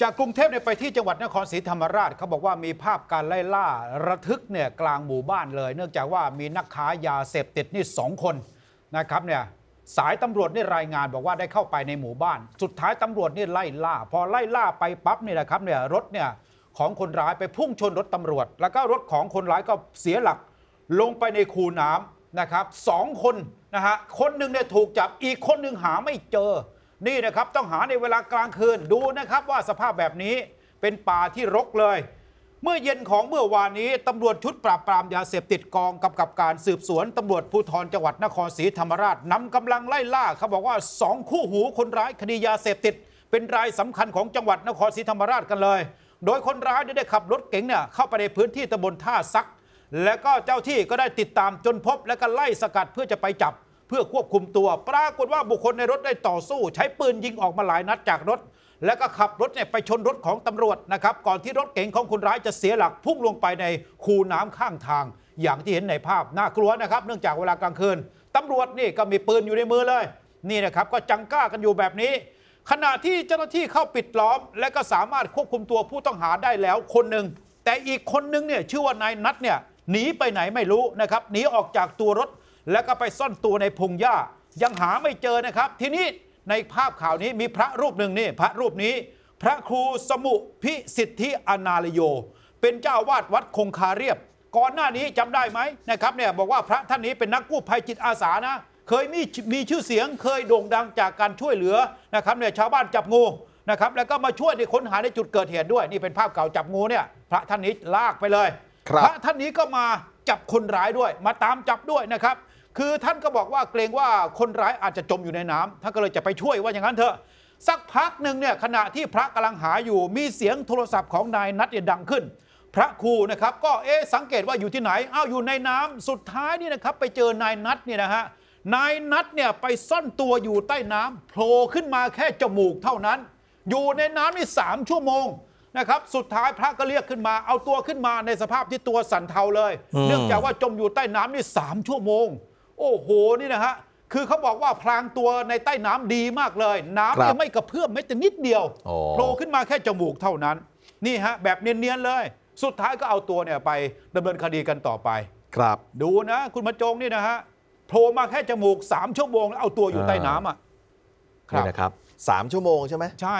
จากกรุงเทพเนี่ยไปที่จังหวัดนครศรีธรรมราชเขาบอกว่ามีภาพการไล่ล่าระทึกเนี่ยกลางหมู่บ้านเลย เนื่องจากว่ามีนักค้ายาเสพติดนี่สองคนนะครับเนี่ยสายตำรวจนี่รายงานบอกว่าได้เข้าไปในหมู่บ้าน สุดท้ายตำรวจนี่ไล่ล่า พอไล่ล่าไปปั๊บนี่นะครับเนี่ยรถเนี่ยของคนร้ายไปพุ่งชนรถตำรวจ แล้วก็รถของคนร้ายก็เสียหลักลงไปในคูน้ำนะครับสองคนนะฮะคนหนึ่งเนี่ยถูกจับอีกคนหนึ่งหาไม่เจอนี่นะครับต้องหาในเวลากลางคืนดูนะครับว่าสภาพแบบนี้เป็นป่าที่รกเลย เมื่อเย็นของเมื่อวานนี้ตำรวจชุดปราบปรามยาเสพติดกองกำกับการสืบสวนตำรวจภูธรจังหวัดนครศรีธรรมราชนำกำลังไล่ล่าเขาบอกว่าสองคู่หูคนร้ายคดียาเสพติด เป็นรายสำคัญของจังหวัดนครศรีธรรมราชกันเลย โดยคนร้ายได้ขับรถเก๋งเนี่ยเข้าไปในพื้นที่ตำบลท่าซักและก็เจ้าที่ก็ได้ติดตามจนพบและก็ไล่สกัดเพื่อจะไปจับเพื่อควบคุมตัว ปรากฏว่าบุคคลในรถได้ต่อสู้ใช้ปืนยิงออกมาหลายนัดจากรถ แล้วก็ขับรถเนี่ยไปชนรถของตำรวจนะครับก่อนที่รถเก๋งของคนร้ายจะเสียหลักพุ่งลงไปในคูน้ำข้างทาง อย่างที่เห็นในภาพน่ากลัวนะครับ เนื่องจากเวลากลางคืนตำรวจนี่ก็มีปืนอยู่ในมือเลย นี่นะครับก็จังก้ากันอยู่แบบนี้ ขณะที่เจ้าหน้าที่เข้าปิดล้อมและก็สามารถควบคุมตัวผู้ต้องหาได้แล้ว คนหนึ่งแต่อีกคนนึงเนี่ยชื่อว่านายนัทเนี่ยหนีไปไหนไม่รู้นะครับหนีออกจากตัวรถแล้วก็ไปซ่อนตัวในพงหญ้ายังหาไม่เจอนะครับ ทีนี้ในภาพข่าวนี้มีพระรูปหนึ่งนี่พระรูปนี้ พระครูสมุพิสิทธิอนาลโย เป็นเจ้าวาดวัดคงคาเรียบ ก่อนหน้านี้จำได้ไหมนะครับเนี่ยบอกว่าพระท่านนี้เป็นนักกู้ภัยจิตอาสานะ เคยมีมีชื่อเสียงเคยโด่งดังจากการช่วยเหลือนะครับเนี่ยชาวบ้านจับงูนะครับแล้วก็มาช่วยในค้นหาในจุดเกิดเหตุด้วย นี่เป็นภาพเก่าจับงูเนี่ยพระท่านนี้ลากไปเลยพระท่านนี้ก็มาจับคนร้ายด้วยมาตามจับด้วยนะครับ คือท่านก็บอกว่าเกรงว่าคนร้ายอาจจะจมอยู่ในน้ำท่านก็เลยจะไปช่วยว่าอย่างนั้นเถอะ สักพักหนึ่งเนี่ยขณะที่พระกำลังหาอยู่มีเสียงโทรศัพท์ของนายนัทเดียดังขึ้น พระครูนะครับก็เอ๊สังเกตว่าอยู่ที่ไหนอ้าวอยู่ในน้ำสุดท้ายนี่นะครับ ไปเจอนายนัทเนี่ยนะฮะนายนัทเนี่ยไปซ่อนตัวอยู่ใต้น้ำโผล่ขึ้นมาแค่จมูกเท่านั้นอยู่ในน้ำนี่สามชั่วโมงนะครับสุดท้ายพระก็เรียกขึ้นมา เอาตัวขึ้นมาในสภาพที่ตัวสั่นเทาเลย เนื่องจากว่าจมอยู่ใต้น้ำนี่สามชั่วโมง โอ้โหนี่นะฮะคือเขาบอกว่าพลางตัวในใต้น้ำดีมากเลย น้ำยังไม่กระเพื่อมแม้แต่นิดเดียวโผล่ขึ้นมาแค่จมูกเท่านั้น นี่ฮะแบบเนียนๆเลย สุดท้ายก็เอาตัวเนี่ยไปดำเนินคดีกันต่อไป ครับดูนะ คุณมาจงนี่นะฮะโผล่มาแค่จมูกสามชั่วโมงแล้วเอาตัวอยู่ใต้น้ำอ่ะครับนะครับสามชั่วโมงใช่ไหมใช่